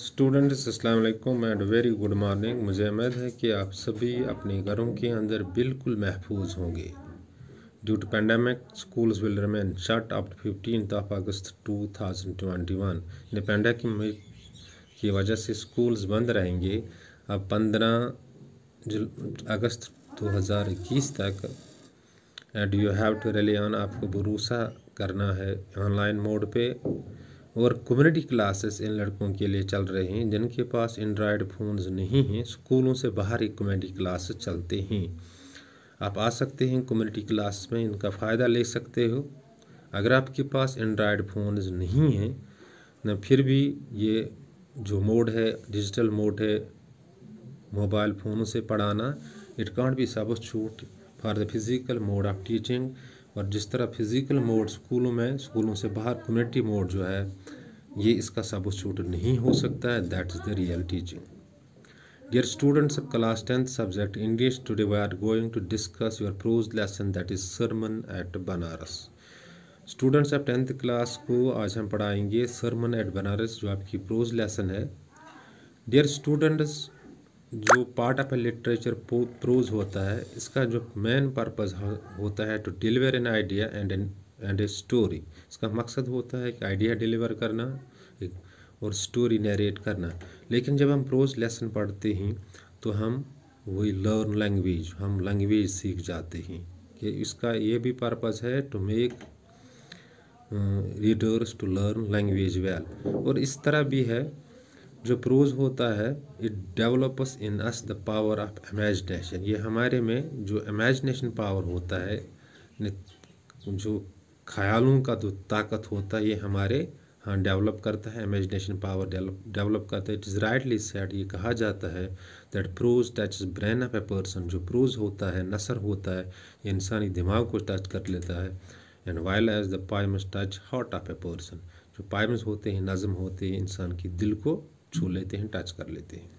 Students अस्सलाम वालेकुम and very good morning मुझे उम्मीद है कि आप सभी अपने घरों के अंदर बिल्कुल महफूज होंगे due to pandemic school will remain shut up fifteen of August 2021 इन पेंडेमिक की वजह से स्कूल्स बंद रहेंगे अब 15 अगस्त 2021 तक and you have to rely on आपको भरोसा करना है ऑनलाइन मोड पर और कम्युनिटी क्लासेस इन लड़कों के लिए चल रहे हैं जिनके पास एंड्रॉयड फ़ोन्स नहीं हैं स्कूलों से बाहर ही कम्युनिटी क्लासेस चलते हैं आप आ सकते हैं कम्युनिटी क्लास में इनका फ़ायदा ले सकते हो अगर आपके पास एंड्रॉयड फ़ोन्स नहीं हैं न फिर भी ये जो मोड है डिजिटल मोड है मोबाइल फ़ोनों से पढ़ाना it can't be substitute for the physical mode of teaching और जिस तरह फिज़िकल मोड स्कूलों में स्कूलों से बाहर कम्युनिटी मोड जो है ये इसका सबस्टूट नहीं हो सकता है that is the real teaching dear students of class tenth subject English today we are going to discuss your prose lesson that is sermon at Banaras students of tenth class को आज हम पढ़ाएंगे सरमन एट बनारस जो आपकी prose lesson है dear students जो part of a literature prose होता है इसका जो मेन पर्पज़ होता है to deliver an idea and an and a story इसका मकसद होता है कि आइडिया डिलीवर करना और स्टोरी नरेट करना लेकिन जब हम प्रोज लेसन पढ़ते हैं तो हम वही लर्न लैंग्वेज हम लैंग्वेज सीख जाते हैं कि इसका ये भी पर्पज़ है to make readers to learn language well और इस तरह भी है जो प्रोज होता है it develops in us the power of imagination ये हमारे में जो इमेजिनेशन पावर होता है जो ख्यालों का जो ताकत होता है ये हमारे हाँ डेवलप करता है इमेजिनेशन पावर डेवलप करता है इट इज़ राइटली सेट ये कहा जाता है that prose touch brain of a person जो प्रोज होता है नसर होता है ये इंसानी दिमाग को टच कर लेता है and while as the poem touch heart of a person जो पाइम्स होते हैं नज़म होते हैं इंसान की दिल को छू लेते हैं टच कर लेते हैं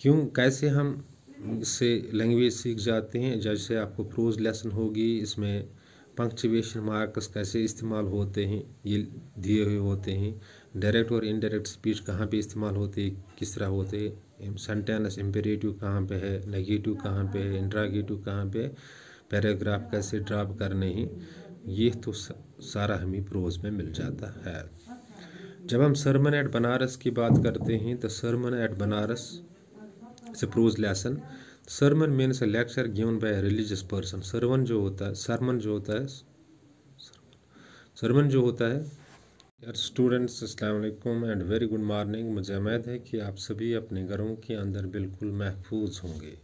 क्यों कैसे हम से लैंग्वेज सीख जाते हैं जैसे आपको प्रोज लेसन होगी इसमें पंक्चुएशन मार्क्स कैसे इस्तेमाल होते हैं ये दिए हुए होते हैं डायरेक्ट और इनडायरेक्ट स्पीच कहाँ पे इस्तेमाल होते हैं किस तरह होते हैं सेंटेंस इम्पेरेटिव कहाँ पे है नेगेटिव कहाँ पे है इंट्रागेटिव कहाँ पे पैराग्राफ कैसे ड्राप करने हैं ये तो सारा हमें प्रोज में मिल जाता है जब हम सरमन एट बनारस की बात करते हैं तो sermon at Banaras prose lesson sermon mean a lecture given by religious person sermon जो होता है सरमन जो होता है सरमन जो होता है यार स्टूडेंट्स असलकुम एंड वेरी गुड मॉर्निंग मुझे उम्मीद है कि आप सभी अपने घरों के अंदर बिल्कुल महफूज होंगे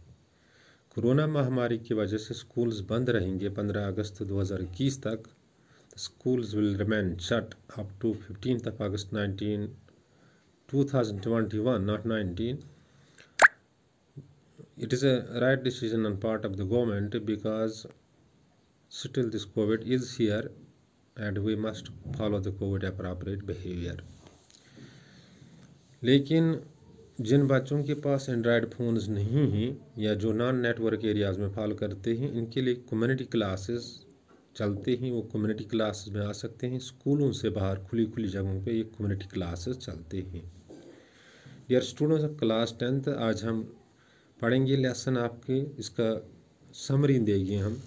कोरोना महामारी की वजह से स्कूल्स बंद रहेंगे 15 अगस्त 2021 तक schools will remain shut up to 15th of August 19, 2021, not 19. It is a right decision on part of the government because still this COVID is here and we must follow the COVID appropriate behavior. लेकिन जिन बच्चों के पास Android phones नहीं हैं या जो non network areas में follow करते हैं इनके लिए कम्युनिटी क्लासेस चलते ही वो कम्युनिटी क्लासेस में आ सकते हैं स्कूलों से बाहर खुली खुली जगहों पे ये कम्युनिटी क्लासेस चलते हैं dear students of class tenth आज हम पढ़ेंगे लेसन आपके इसका समरी देंगे हम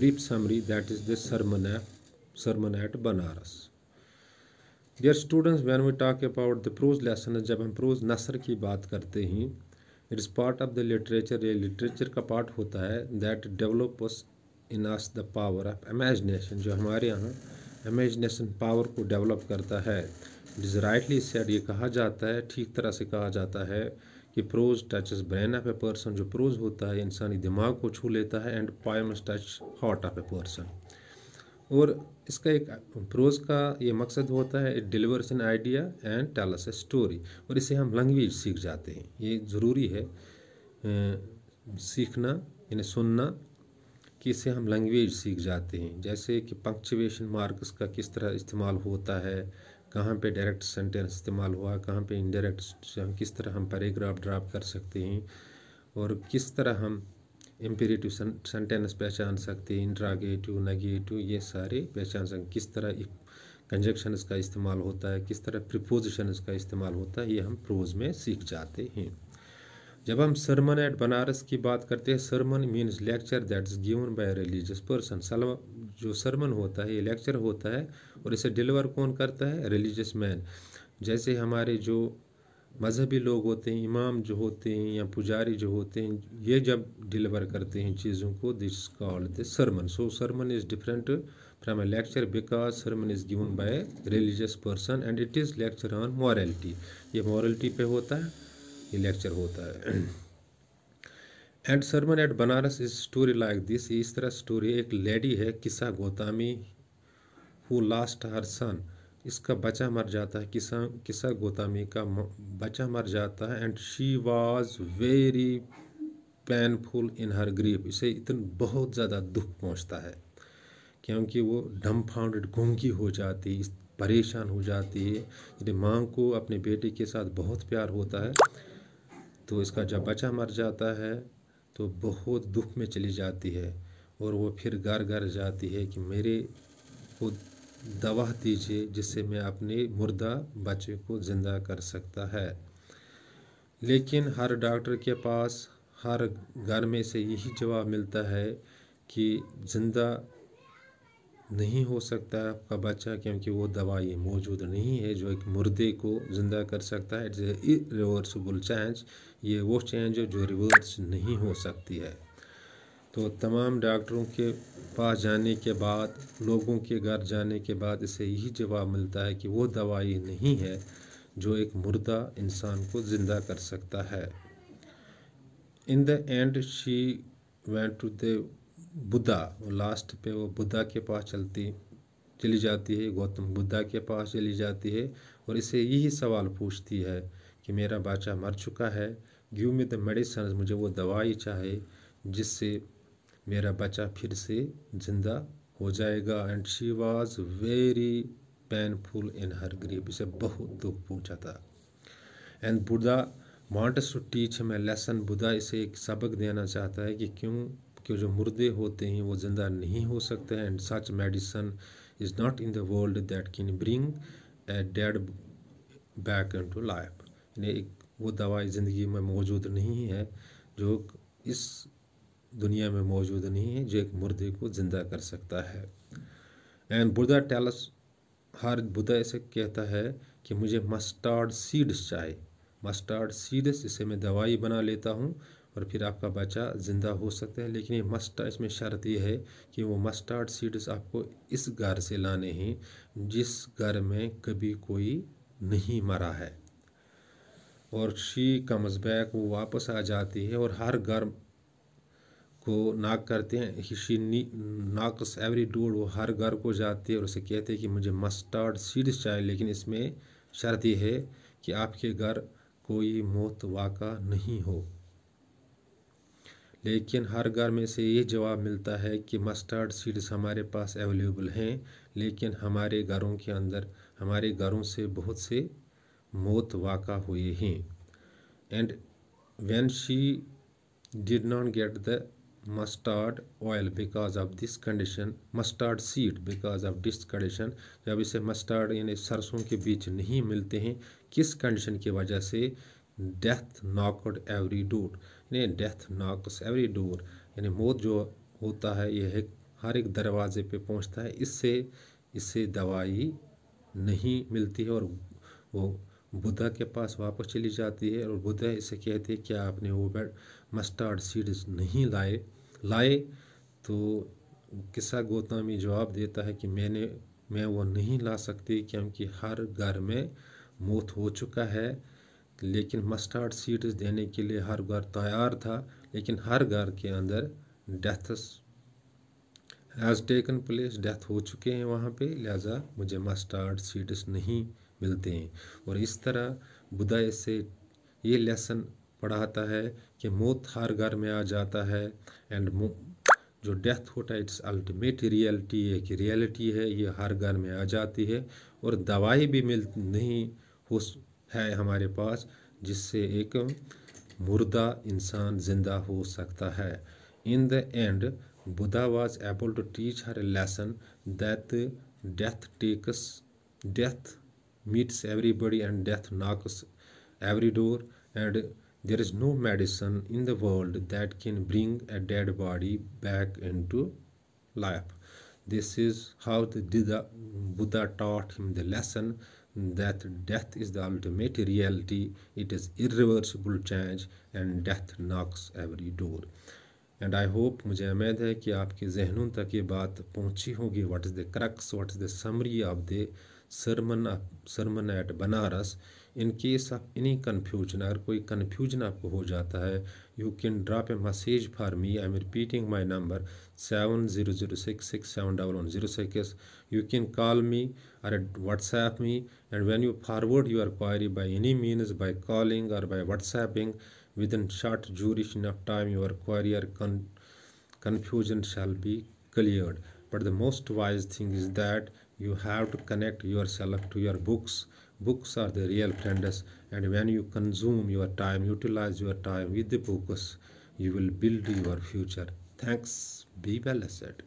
brief summary that is sermon sermon sermon at Banaras dear students when we talk about the prose lesson जब हम प्रोज नसर की बात करते हैं it part of the literature ये लिटरेचर का पार्ट होता है that develop in us the power of imagination जो हमारे यहाँ इमेजिनेशन पावर को डेवलप करता है इट राइटली सेड ये कहा जाता है ठीक तरह से कहा जाता है कि prose touches brain of a person जो प्रोज होता है इंसानी दिमाग को छू लेता है and poems touch heart of a person और इसका एक प्रोज का ये मकसद होता है it delivers an idea and tells a story और इसे हम लैंग्वेज सीख जाते हैं ये ज़रूरी है सीखना यानी सुनना कि इससे हम लैंग्वेज सीख जाते हैं जैसे कि पंक्चुएशन मार्क्स का किस तरह इस्तेमाल होता है कहाँ पे डायरेक्ट सेंटेंस इस्तेमाल हुआ कहाँ पे इनडायरेक्ट किस तरह हम पैराग्राफ ड्राप कर सकते हैं और किस तरह हम एम्पेरेटिव सेंटेंस पहचान सकते हैं इंट्रागेटिव नेगेटिव ये सारे पहचान सकते किस तरह कंजक्शंस का इस्तेमाल होता है किस तरह प्रिपोजिशन का इस्तेमाल होता है ये हम प्रोज में सीख जाते हैं जब हम सरमन एट बनारस की बात करते हैं sermon means lecture that is given by religious person सलम जो सरमन होता है ये लेक्चर होता है और इसे डिलीवर कौन करता है रिलीजियस मैन जैसे हमारे जो मजहबी लोग होते हैं इमाम जो होते हैं या पुजारी जो होते हैं ये जब डिलीवर करते हैं चीज़ों को this called the sermon so sermon is different from a lecture because sermon is given by religious person and it is lecture on morality ये मॉरलिटी पे होता है ये लेक्चर होता है and sermon at Banaras is story like this इस तरह story एक लेडी है किसा गोतामी हु लास्ट हर सन इसका बच्चा मर जाता है किसा किसा गोतामी का बच्चा मर जाता है and she was very painful in her grief इसे इतना बहुत ज़्यादा दुख पहुंचता है क्योंकि वो डम फाउंडेड घूंगी हो जाती परेशान हो जाती है माँ को अपने बेटे के साथ बहुत प्यार होता है तो इसका जब बच्चा मर जाता है तो बहुत दुख में चली जाती है और वो फिर घर घर जाती है कि मेरे को दवा दीजिए जिससे मैं अपने मुर्दा बच्चे को ज़िंदा कर सकता है लेकिन हर डॉक्टर के पास हर घर में से यही जवाब मिलता है कि ज़िंदा नहीं हो सकता है आपका बच्चा क्योंकि वो दवाई मौजूद नहीं है जो एक मुर्दे को ज़िंदा कर सकता है इट्स ए रिवर्सिबल चेंज ये वो चेंज है जो रिवर्स नहीं हो सकती है तो तमाम डॉक्टरों के पास जाने के बाद लोगों के घर जाने के बाद इसे यही जवाब मिलता है कि वो दवाई नहीं है जो एक मुर्दा इंसान को ज़िंदा कर सकता है in the end she went to the Buddha वो लास्ट पे वो बुद्धा के पास चलती चली जाती है गौतम बुद्धा के पास चली जाती है और इसे यही सवाल पूछती है कि मेरा बच्चा मर चुका है गिव मी द मेडिसन मुझे वो दवाई चाहिए जिससे मेरा बच्चा फिर से ज़िंदा हो जाएगा and she was very painful in her grief इसे बहुत दुख पहुँचा था and Buddha wants to teach हमें लेसन बुद्धा इसे एक सबक देना चाहता है कि क्यों कि जो मुर्दे होते हैं वो ज़िंदा नहीं हो सकते and such medicine is not in the world that can bring a dead back in to life यानी एक वो दवाई ज़िंदगी में मौजूद नहीं है जो इस दुनिया में मौजूद नहीं है जो एक मुर्दे को ज़िंदा कर सकता है and Buddha tells her Buddha ऐसे कहता है कि मुझे मस्टार्ड सीड्स चाहिए मस्टार्ड सीड्स इसे मैं दवाई बना लेता हूँ और फिर आपका बच्चा ज़िंदा हो सकता है लेकिन ये मस्टा इसमें शर्त ये है कि वो मस्टर्ड सीड्स आपको इस घर से लाने हैं जिस घर में कभी कोई नहीं मरा है और शी कम्स बैक वो वापस आ जाती है और हर घर को नाक करते हैं शी नाकस एवरी डोर वो हर घर को जाती है और उसे कहते हैं कि मुझे मस्टर्ड सीड्स चाहिए लेकिन इसमें शर्त यह है कि आपके घर कोई मौत वाक़ा नहीं हो लेकिन हर घर में से ये जवाब मिलता है कि मस्टर्ड सीड्स हमारे पास अवेलेबल हैं लेकिन हमारे घरों के अंदर हमारे घरों से बहुत से मौत वाक़ा हुए हैं and when she did not get the mustard oil because of this condition mustard seed because of this condition जब इसे मस्टर्ड यानी सरसों के बीज नहीं मिलते हैं किस कंडीशन की वजह से डेथ नॉकड एवरी डोर यानी डेथ नॉक्स एवरी डोर यानी मौत जो होता है यह हर एक दरवाजे पे पहुंचता है इससे इससे दवाई नहीं मिलती है और वो बुद्धा के पास वापस चली जाती है और बुद्धा इसे कहते हैं क्या आपने वो बेड मस्टर्ड सीड्स नहीं लाए लाए तो किस्सा गोतामी जवाब देता है कि मैंने मैं वो नहीं ला सकती क्योंकि हर घर में मौत हो चुका है लेकिन मस्टर्ड सीड्स देने के लिए हर घर तैयार था लेकिन हर घर के अंदर deaths has taken place death हो चुके हैं वहाँ पे लिहाजा मुझे मस्टर्ड सीड्स नहीं मिलते हैं और इस तरह बुदा से ये लेसन पढ़ाता है कि मौत हर घर में आ जाता है एंड जो डेथ होता है इट्स अल्टीमेट रियलिटी है कि रियलिटी है ये हर घर में आ जाती है और दवाई भी मिल नहीं हो है हमारे पास जिससे एक मुर्दा इंसान जिंदा हो सकता है in the end Buddha was able to teach her lesson that death takes death meets everybody and death knocks every door and there is no medicine in the world that can bring a dead body back in to life this is how the Buddha taught him the lesson that death is the ultimate reality, it is irreversible change, and death knocks every door. And I hope मुझे उम्मीद है कि आपके जहनों तक ये बात पहुंची होगी what is the crux what is the summary of the sermon sermon at Banaras in case आप एनी कन्फ्यूजन अगर कोई कन्फ्यूजन आपको हो जाता है you can drop a message for me i'm repeating my number 70066710006 you can call me or whatsapp me and when you forward your query by any means by calling or by whatsapping within short duration of time your query or con confusion shall be cleared but the most wise thing is that you have to connect yourself to your books books are the real friends and when you consume your time utilize your time with the books you will build your future thanks be blessed